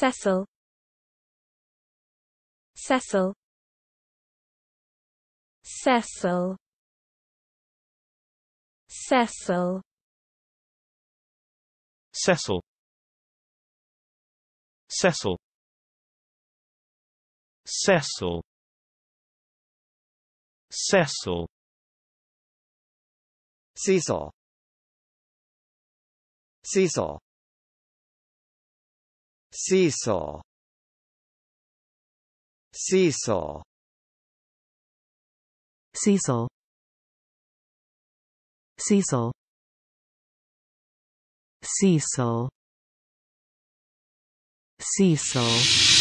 Cecil Cecil Cecil Cecil Cecil Cecil Cecil Cecil Cecil Cecil Cecil Cecil Cecil Cecil Cecil Cecil